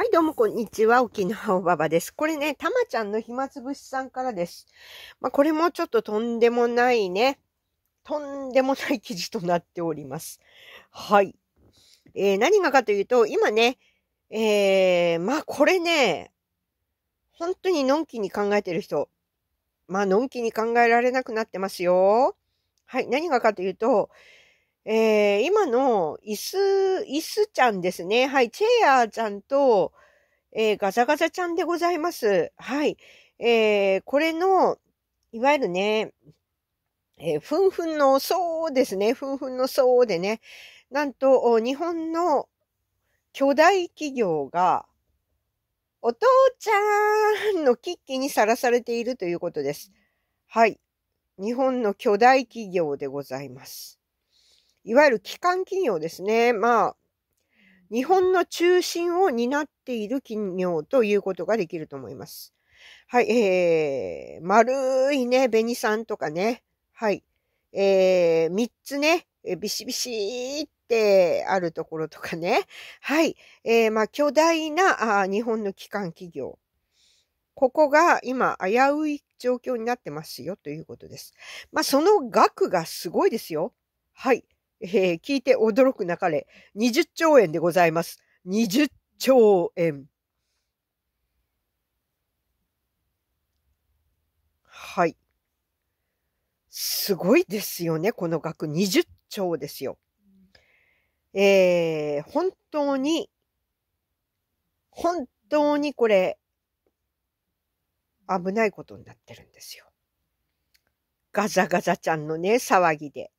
はい、どうもこんにちは。沖縄おばばです。これね、たまちゃんの暇つぶしさんからです。まあ、これもちょっととんでもないね。とんでもない記事となっております。はい。えー、何がかというと、今ね、えー、まあ、これね、本当にのんきに考えてる人、まあ、のんきに考えられなくなってますよ。はい、何がかというと、えー、今の椅子、椅子ちゃんですね。はい、チェアーちゃんと、えー、ガザガザちゃんでございます。はい。えー、これの、いわゆるね、えー、ふんふんのそうですね。ふんふんのそうでね。なんと、日本の巨大企業が、お父ちゃんの危機にさらされているということです。はい。日本の巨大企業でございます。いわゆる基幹企業ですね。まあ、日本の中心を担っている企業ということができると思います。はい、えー、丸いね、紅さんとかね。はい。えー、三つね、ビシビシってあるところとかね。はい。えー、まあ、巨大なあ日本の基幹企業。ここが今危うい状況になってますよということです。まあ、その額がすごいですよ。はい。えー、聞いて驚くなかれ、20兆円でございます。20兆円。はい。すごいですよね、この額。20兆ですよ。えー、本当に、本当にこれ、危ないことになってるんですよ。ガザガザちゃんのね、騒ぎで。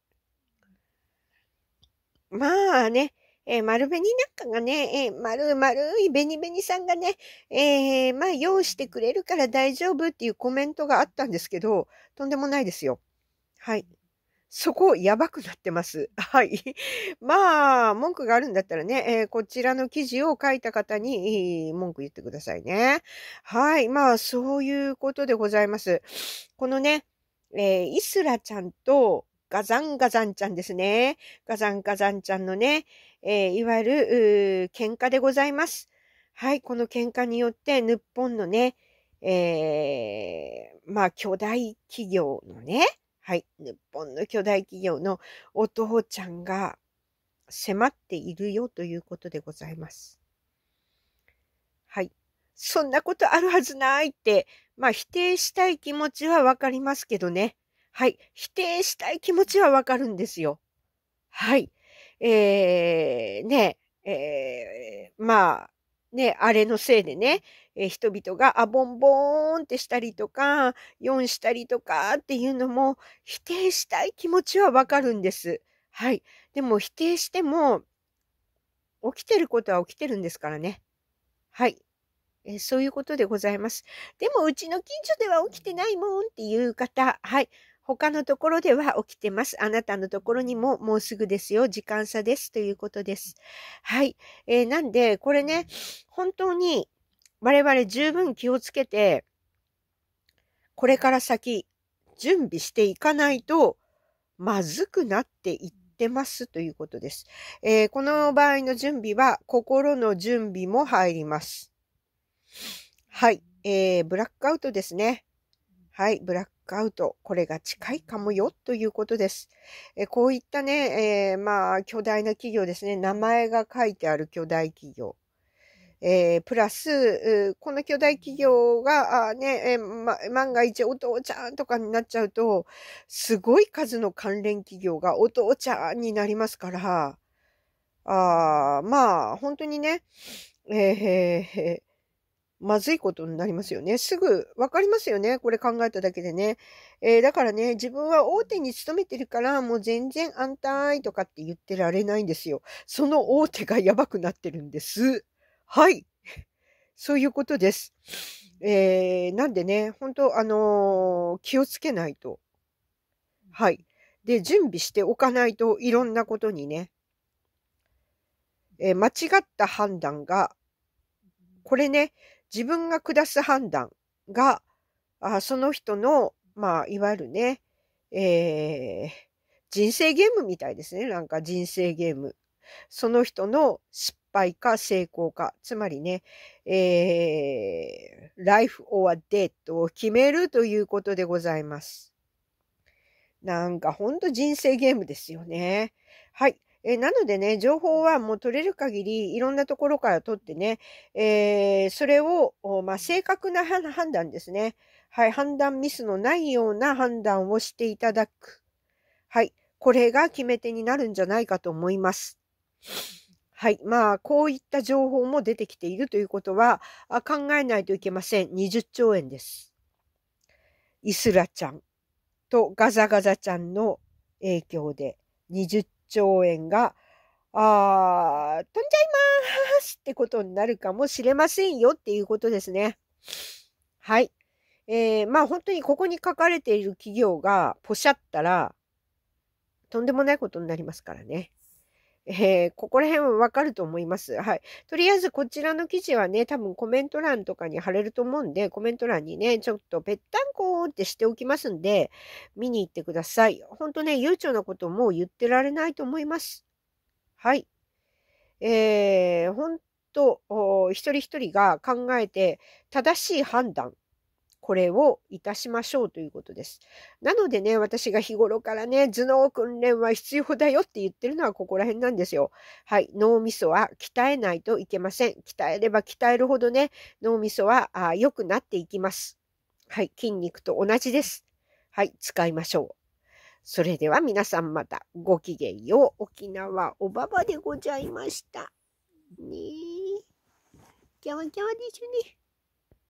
まあね、えー、丸紅なんかがね、えー、丸、丸い紅紅さんがね、えー、まあ、用意してくれるから大丈夫っていうコメントがあったんですけど、とんでもないですよ。はい。そこ、やばくなってます。はい。まあ、文句があるんだったらね、えー、こちらの記事を書いた方に文句言ってくださいね。はい。まあ、そういうことでございます。このね、えー、イスラちゃんと、ガザンガザンちゃんですね。ガザンガザンちゃんのね、えー、いわゆる、喧嘩でございます。はい、この喧嘩によって、日本のね、えー、まあ、巨大企業のね、はい、日本の巨大企業のお父ちゃんが迫っているよということでございます。はい。そんなことあるはずないって、まあ否定したい気持ちはわかりますけどね。はい。否定したい気持ちはわかるんですよ。はい。えー、ね、えー、まあ、ね、あれのせいでね、えー、人々があぼんぼーんってしたりとか、4したりとかっていうのも否定したい気持ちはわかるんです。はい。でも否定しても、起きてることは起きてるんですからね。はい。えー、そういうことでございます。でもうちの近所では起きてないもんっていう方、はい。他のところでは起きてます。あなたのところにももうすぐですよ。時間差です。ということです。はい。えー、なんで、これね、本当に我々十分気をつけて、これから先、準備していかないと、まずくなっていってますということです。えー、この場合の準備は、心の準備も入ります。はい。えー、ブラックアウトですね。はい、ブラアウト、これが近いかもよということです。えこういったね、えー、まあ、巨大な企業ですね、名前が書いてある巨大企業。えー、プラス、この巨大企業が、あね、えー、ま、万が一お父ちゃんとかになっちゃうと、すごい数の関連企業がお父ちゃんになりますから、あまあ、本当にね、えー、まずいことになりますよね。すぐわかりますよね。これ考えただけでね。えー、だからね、自分は大手に勤めてるから、もう全然安泰とかって言ってられないんですよ。その大手がやばくなってるんです。はい。そういうことです。えー、なんでね、本当あのー、気をつけないと。はい。で、準備しておかないといろんなことにね、えー、間違った判断が、これね、自分が下す判断が、あその人の、まあ、いわゆるね、えー、人生ゲームみたいですね。なんか人生ゲーム。その人の失敗か成功か、つまりね、えー、life or death を決めるということでございます。なんかほんと人生ゲームですよね。はい。えなのでね、情報はもう取れる限りいろんなところから取ってね、えー、それを、まあ、正確な判断ですね。はい、判断ミスのないような判断をしていただく。はい、これが決め手になるんじゃないかと思います。はい。まあ、こういった情報も出てきているということは、考えないといけません。20兆円です。イスラちゃんとガザガザちゃんの影響で20兆円が、あー、飛んじゃいますってことになるかもしれませんよっていうことですね。はい。えー、まあ本当にここに書かれている企業がポシャったら、とんでもないことになりますからね。えー、ここら辺はわかると思います。はい。とりあえずこちらの記事はね、多分コメント欄とかに貼れると思うんで、コメント欄にね、ちょっとぺったんこってしておきますんで、見に行ってください。ほんとね、悠長なこともう言ってられないと思います。はい。えー、本当一人一人が考えて正しい判断これをいたしましょうということです。なのでね、私が日頃からね、頭脳訓練は必要だよって言ってるのはここら辺なんですよ。はい。脳みそは鍛えないといけません。鍛えれば鍛えるほどね、脳みそは良くなっていきます。はい。筋肉と同じです。はい。使いましょう。それでは皆さんまたごきげんよう。沖縄おばばでございました。ねえ。今ャワ今ャワでょね。